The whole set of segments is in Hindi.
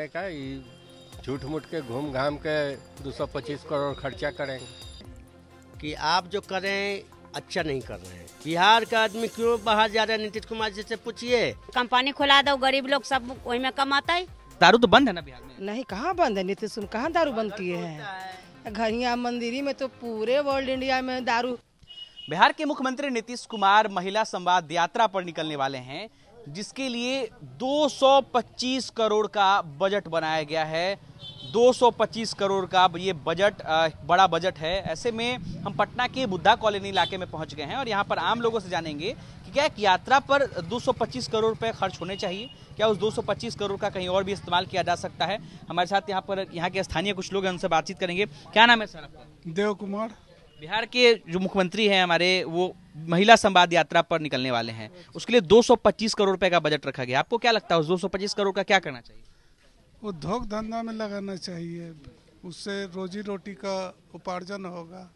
का झूठ मूठ के घूम घाम के 225 करोड़ खर्चा करेंगे कि आप जो करें अच्छा नहीं कर रहे हैं बिहार का आदमी क्यों बाहर जा रहा है नीतीश कुमार जी से पूछिए कंपनी खुला दो गरीब लोग सब वही में कमाता है दारू तो बंद है ना बिहार में नहीं कहाँ बंद है नीतीश कुमार कहाँ दारू बंद किए हैं घरिया मंदिर में तो पूरे वर्ल्ड इंडिया में दारू बिहार के मुख्यमंत्री नीतीश कुमार महिला संवाद यात्रा पर निकलने वाले हैं जिसके लिए 225 करोड़ का बजट बनाया गया है 225 करोड़ का ये बजट बड़ा बजट है ऐसे में हम पटना के बुद्धा कॉलोनी इलाके में पहुंच गए हैं और यहाँ पर आम लोगों से जानेंगे कि क्या एक यात्रा पर 225 करोड़ रुपये खर्च होने चाहिए क्या उस 225 करोड़ का कहीं और भी इस्तेमाल किया जा सकता है हमारे साथ यहाँ पर यहाँ के स्थानीय कुछ लोग हैं उनसे बातचीत करेंगे क्या नाम है सर आपका देव कुमार बिहार के जो मुख्यमंत्री हैं हमारे वो महिला संवाद यात्रा पर निकलने वाले हैं अच्छा। उसके लिए 225 करोड़ रुपए का बजट रखा गया आपको क्या लगता है 225 करोड़ का क्या करना चाहिए उद्योग धंधा में लगाना चाहिए उससे रोजी रोटी का उपार्जन होगा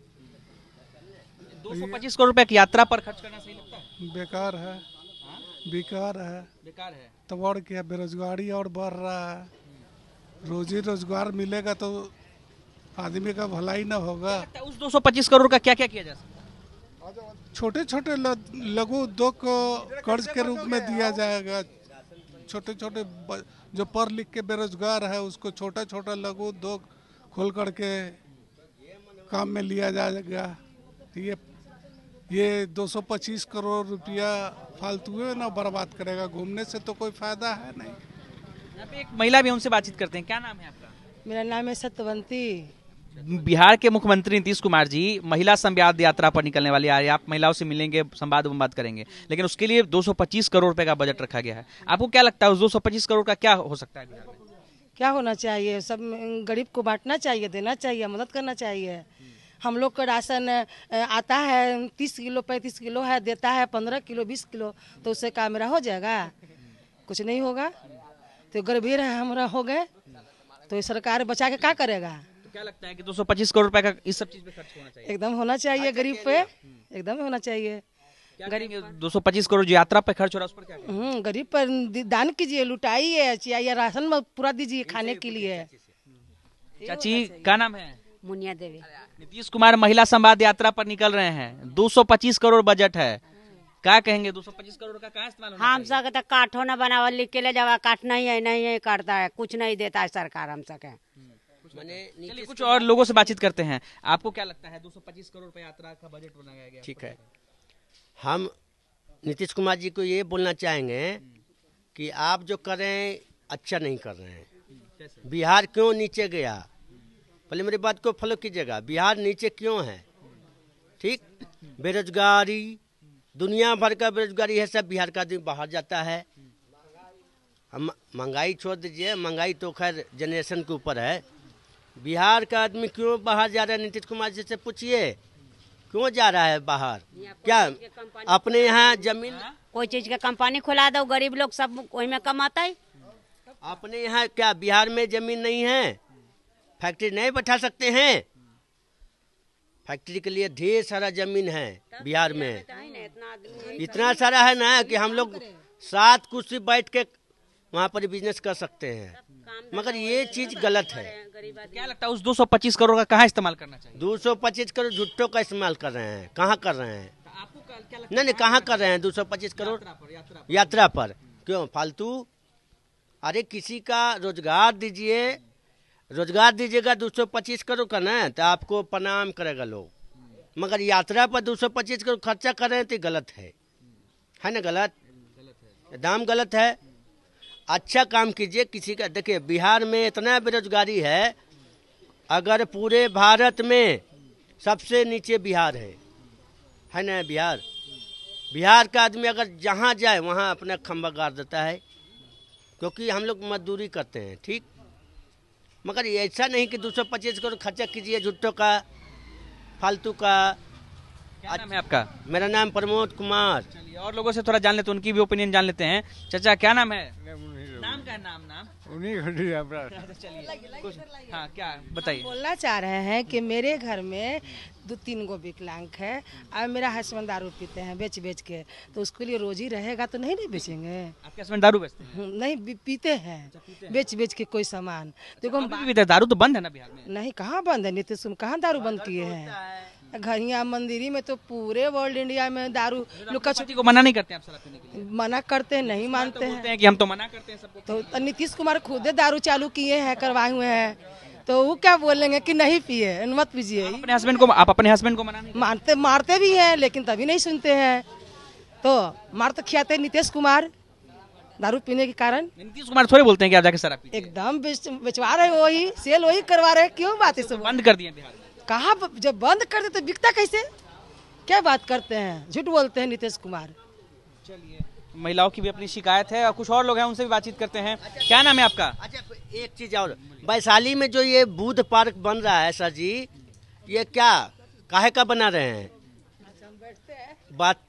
225 करोड़ रुपए की यात्रा पर खर्च करना सही लगता है बेकार है हाँ? बेकार है बेकार है तो और क्या बेरोजगारी और बढ़ रहा है रोजी रोजगार मिलेगा तो आदमी का भलाई ना होगा उस दो करोड़ का क्या क्या किया जा सकता छोटे छोटे लघु उद्योग को कर्ज के रूप में दिया जाएगा छोटे छोटे जो पढ़ लिख के बेरोजगार है उसको छोटा छोटा लघु उद्योग खोल करके काम में लिया जाएगा तो ये ये 225 करोड़ रुपया फालतू है ना बर्बाद करेगा घूमने से तो कोई फायदा है नहीं एक महिला भी हमसे बातचीत करते हैं क्या नाम है आपका मेरा नाम है सत्यवंती बिहार के मुख्यमंत्री नीतीश कुमार जी महिला संवाद यात्रा पर निकलने वाली आ रही है आप महिलाओं से मिलेंगे संवाद वंवाद करेंगे लेकिन उसके लिए 225 करोड़ रुपए का बजट रखा गया है आपको क्या लगता है उस 225 करोड़ का क्या हो सकता है क्या होना चाहिए सब गरीब को बांटना चाहिए देना चाहिए मदद करना चाहिए हम लोग का राशन आता है तीस किलो पैंतीस किलो है देता है पंद्रह किलो बीस किलो तो उससे काम मेरा हो जाएगा कुछ नहीं होगा तो गरीबी रहे हमारा हो गए तो सरकार बचा के क्या करेगा क्या लगता है करोड़ रुपए का इस सब चीज पे खर्च होना चाहिए एकदम होना चाहिए गरीब पे हम्म। एकदम होना चाहिए दो सौ पच्चीस करोड़ यात्रा पे खर्च हो रहा है उस पर क्या हम्म, गरीब पर दान कीजिए लुटाइए या राशन में पूरा दीजिए खाने के लिए हम्म। चाची क्या नाम है मुनिया देवी नीतीश कुमार महिला संवाद यात्रा पर निकल रहे हैं 225 करोड़ बजट है क्या कहेंगे 225 करोड़ का क्या इस्तेमाल हम सके तो काठो न बनावा लिख के ले जावा काट नहीं है नहीं है करता है कुछ नहीं देता है सरकार हम सके मैंने कुछ और लोगों से बातचीत करते हैं आपको क्या लगता है 225 करोड़ रुपए यात्रा का बजट बनाया गया ठीक है हम नीतीश कुमार जी को ये बोलना चाहेंगे कि आप जो कर रहे हैं अच्छा नहीं कर रहे हैं बिहार क्यों नीचे गया पहले मेरी बात को फॉलो कीजिएगा बिहार नीचे क्यों है ठीक बेरोजगारी दुनिया भर का बेरोजगारी है सब बिहार का आदमी बाहर जाता है हम महंगाई छोड़ दीजिए महंगाई तो खैर जनरेशन के ऊपर है बिहार का आदमी क्यों बाहर जा रहा है नीतीश कुमार जी से पूछिए क्यों जा रहा है बाहर क्या अपने यहाँ जमीन हाँ? कोई चीज का कंपनी खुला दो गरीब लोग सब वही में कमाता है अपने यहाँ क्या बिहार में जमीन नहीं है फैक्ट्री नहीं बैठा सकते हैं फैक्ट्री के लिए ढेर सारा जमीन है बिहार तो में तो इतना सारा है ना कि हम लोग सात कुर्सी बैठ के वहाँ पर बिजनेस कर सकते हैं मगर ये तो चीज गलत है क्या लगता है उस पच्चीस करोड़ का कहाँ इस्तेमाल करना चाहिए पच्चीस करोड़ झुट्टो का इस्तेमाल कर रहे हैं कहाँ कर रहे हैं तो नहीं नहीं कहाँ कर रहे हैं दो सौ पच्चीस करोड़ यात्रा पर क्यों फालतू अरे किसी का रोजगार दीजिए रोजगार दीजिएगा दो सौ पच्चीस करोड़ का ना तो आपको प्रणाम करेगा लोग मगर यात्रा पर दो सौ पच्चीस करोड़ खर्चा कर रहे हैं तो गलत है है ना गलत दाम गलत है अच्छा काम कीजिए किसी का देखिए बिहार में इतना बेरोजगारी है अगर पूरे भारत में सबसे नीचे बिहार है है ना बिहार बिहार का आदमी अगर जहाँ जाए वहाँ अपना खम्बा गाड़ देता है क्योंकि हम लोग मजदूरी करते हैं ठीक मगर ऐसा नहीं कि दो सौ पच्चीस करोड़ खर्चा कीजिए झुट्टों का फालतू का क्या नाम है आपका मेरा नाम प्रमोद कुमार और लोगों से थोड़ा जान लेते हैं उनकी भी ओपिनियन जान लेते हैं चाचा क्या नाम है का नाम नाम उन्हीं घटी अच्छा, चलिए हाँ क्या बताइए बोलना चाह रहे हैं कि मेरे घर में दो तीन गो विकलांग है और मेरा हसबैंड दारू पीते हैं बेच बेच के तो उसके लिए रोजी रहेगा तो नहीं नहीं बेचेंगे आपके हसबैंड दारू बेचते हैं हम्म, नहीं अच्छा, पीते हैं बेच बेच के कोई सामान अच्छा, देखो दारू तो बंद है ना बिहार में नहीं कहाँ बंद है नीतीश कहाँ दारू बंद किए हैं घरिया मंदिरी में तो पूरे वर्ल्ड इंडिया में दारू तो लुका छुट्टी को मना नहीं करते आप के लिए मना करते नहीं तो मानते हैं कि हम तो मना करते हैं सबको तो नीतीश कुमार खुद दारू चालू किए हैं करवाए हुए हैं तो वो क्या बोलेंगे कि नहीं पिए मत पीजिए अपने हस्बैंड को आप अपने हस्बैंड को मना नहीं मारते भी हैं लेकिन तभी नहीं सुनते हैं तो मार तो खियाते नीतीश कुमार दारू पीने के कारण नीतीश कुमार थोड़े बोलते हैं कि आप जाके एकदम बेचवा रहे वही सेल वही करवा रहे क्यों बात है बंद कर दिए बिहार कहा जब बंद कर देते तो बिकता कैसे क्या बात करते हैं झूठ बोलते हैं नीतीश कुमार चलिए महिलाओं की भी अपनी शिकायत है और कुछ और लोग हैं उनसे भी बातचीत करते हैं अच्छा, क्या नाम है आपका अच्छा एक चीज और वैशाली में जो ये बुद्ध पार्क बन रहा है सर जी ये क्या काहे का बना रहे हैं बात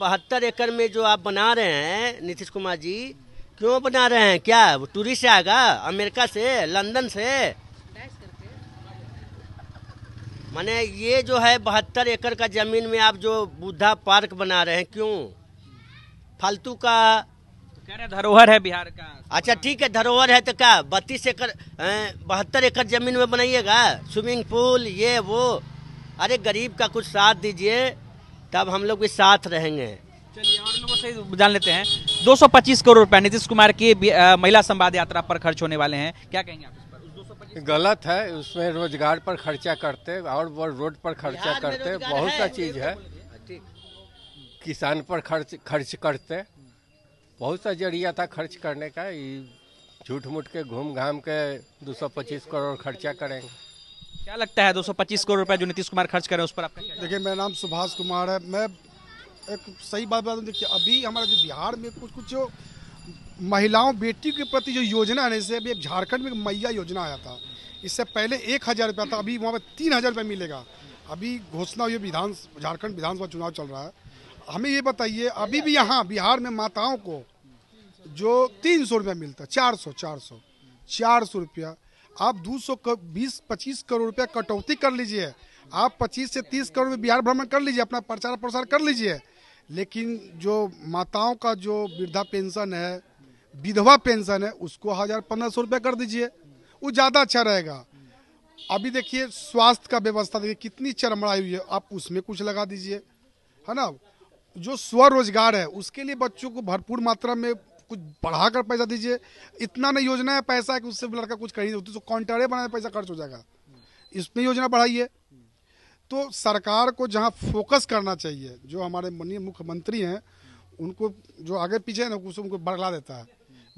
बहत्तर एकड़ में जो आप बना रहे हैं नीतीश कुमार जी क्यों बना रहे हैं क्या टूरिस्ट आएगा अमेरिका से लंदन से माने ये जो है बहत्तर एकड़ का जमीन में आप जो बुद्धा पार्क बना रहे हैं क्यों फालतू का तो कह रहे धरोहर है बिहार का अच्छा ठीक है धरोहर है तो क्या बत्तीस एकड़ बहत्तर एकड़ जमीन में बनाइएगा स्विमिंग पूल ये वो अरे गरीब का कुछ साथ दीजिए तब हम लोग भी साथ रहेंगे चलिए जान लेते हैं 225 करोड़ रुपए नीतीश कुमार की महिला संवाद यात्रा पर खर्च होने वाले हैं क्या कहेंगे आप गलत है उसमें रोजगार पर खर्चा करते और वो रोड पर खर्चा करते बहुत सा चीज़ तो है हाँ, किसान पर खर्च खर्च करते बहुत सा जरिया था खर्च करने का झूठ मूठ के घूम घाम के 225 करोड़ खर्चा करेंगे क्या लगता है 225 करोड़ रुपए जो नीतीश कुमार खर्च करें उस पर आप देखिए मेरा नाम सुभाष कुमार है मैं एक सही बात बता दूँ देखिए अभी हमारा जो बिहार में कुछ कुछ जो महिलाओं बेटी के प्रति जो योजना है जैसे अभी झारखंड में मैया योजना आया था इससे पहले एक हज़ार रुपया था अभी वहाँ पर तीन हज़ार रुपया मिलेगा अभी घोषणा हुई विधान झारखंड विधानसभा चुनाव चल रहा है हमें ये बताइए अभी भी यहाँ बिहार में माताओं को जो तीन सौ रुपया मिलता है चार सौ चार सौ चार सौ रुपया आप दो सौ बीस पच्चीस करोड़ रुपया कटौती कर लीजिए आप पच्चीस से तीस करोड़ बिहार भ्रमण कर लीजिए अपना प्रचार प्रसार कर लीजिए लेकिन जो माताओं का जो वृद्धा पेंशन है विधवा पेंशन है उसको हजार पंद्रह सौ रुपये कर दीजिए वो ज़्यादा अच्छा रहेगा अभी देखिए स्वास्थ्य का व्यवस्था देखिए कितनी चरमराई हुई है आप उसमें कुछ लगा दीजिए है ना जो स्वरोजगार है उसके लिए बच्चों को भरपूर मात्रा में कुछ बढ़ाकर पैसा दीजिए इतना नहीं योजना है पैसा है कि उससे लड़का कुछ कर होती तो काउंटरे बनाए पैसा खर्च हो जाएगा इसमें योजना बढ़ाइए तो सरकार को जहाँ फोकस करना चाहिए जो हमारे माननीय मुख्यमंत्री हैं उनको जो आगे पीछे है ना उनको बढ़ला देता है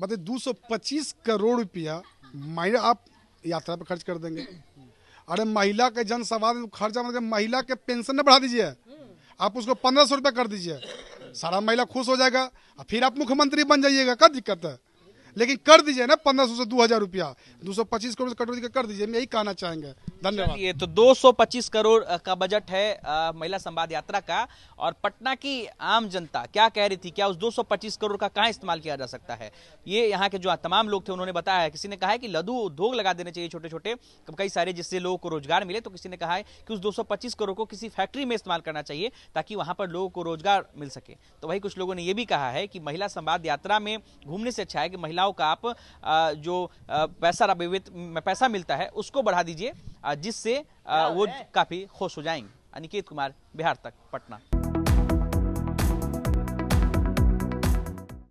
मतलब 225 करोड़ रुपया महिला आप यात्रा पर खर्च कर देंगे अरे महिला के जन सवाल खर्चा मतलब महिला के पेंशन में बढ़ा दीजिए आप उसको पंद्रह सौ रुपया कर दीजिए सारा महिला खुश हो जाएगा फिर आप मुख्यमंत्री बन जाइएगा क्या दिक्कत है लेकिन कर दीजिए ना पंद्रह सौ से दो हजार रुपया दो सौ पच्चीस करोड़ से कटौती कर दीजिए यही कहना चाहेंगे धन्यवाद ये तो दो सौ पच्चीस करोड़ का बजट है महिला संवाद यात्रा का और पटना की आम जनता क्या कह रही थी क्या उस दो सौ पच्चीस करोड़ का कहाँ इस्तेमाल किया जा सकता है ये यहाँ के जो तमाम लोग थे उन्होंने बताया है किसी ने कहा है कि लघु उद्योग लगा देने चाहिए छोटे छोटे कई सारे जिससे लोगों को रोजगार मिले तो किसी ने कहा है कि उस 225 करोड़ को किसी फैक्ट्री में इस्तेमाल करना चाहिए ताकि वहां पर लोगों को रोजगार मिल सके तो वही कुछ लोगों ने यह भी कहा है कि महिला संवाद यात्रा में घूमने से अच्छा है कि महिला महिलाओं का आप जो पैसा पैसा मिलता है उसको बढ़ा दीजिए जिससे वो काफ़ी खुश हो जाएंगे अनिकेत कुमार बिहार तक पटना